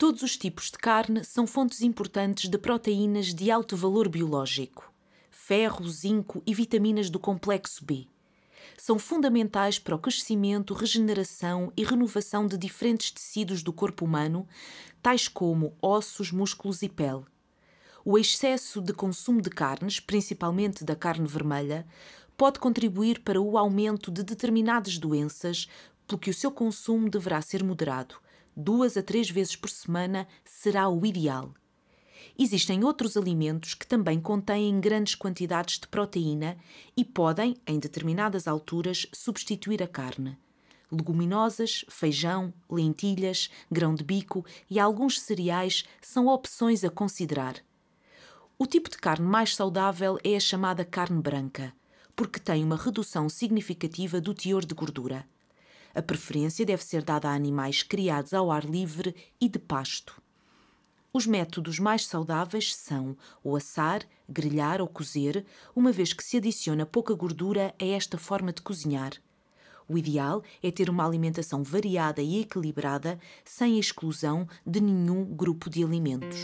Todos os tipos de carne são fontes importantes de proteínas de alto valor biológico, ferro, zinco e vitaminas do complexo B. São fundamentais para o crescimento, regeneração e renovação de diferentes tecidos do corpo humano, tais como ossos, músculos e pele. O excesso de consumo de carnes, principalmente da carne vermelha, pode contribuir para o aumento de determinadas doenças, pelo que o seu consumo deverá ser moderado duas a três vezes por semana será o ideal. Existem outros alimentos que também contêm grandes quantidades de proteína e podem, em determinadas alturas, substituir a carne. Leguminosas, feijão, lentilhas, grão de bico e alguns cereais são opções a considerar. O tipo de carne mais saudável é a chamada carne branca, porque tem uma redução significativa do teor de gordura. A preferência deve ser dada a animais criados ao ar livre e de pasto. Os métodos mais saudáveis são o assar, grelhar ou cozer, uma vez que se adiciona pouca gordura a esta forma de cozinhar. O ideal é ter uma alimentação variada e equilibrada, sem exclusão de nenhum grupo de alimentos.